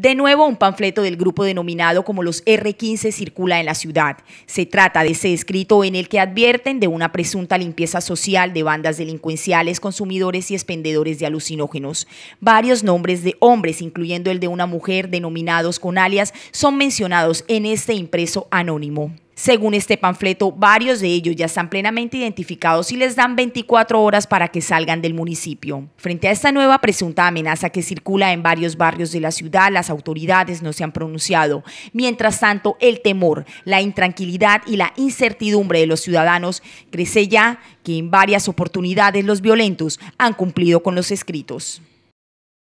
De nuevo, un panfleto del grupo denominado como los R15 circula en la ciudad. Se trata de ese escrito en el que advierten de una presunta limpieza social de bandas delincuenciales, consumidores y expendedores de alucinógenos. Varios nombres de hombres, incluyendo el de una mujer denominados con alias, son mencionados en este impreso anónimo. Según este panfleto, varios de ellos ya están plenamente identificados y les dan 24 horas para que salgan del municipio. Frente a esta nueva presunta amenaza que circula en varios barrios de la ciudad, las autoridades no se han pronunciado. Mientras tanto, el temor, la intranquilidad y la incertidumbre de los ciudadanos crece ya que en varias oportunidades los violentos han cumplido con los escritos.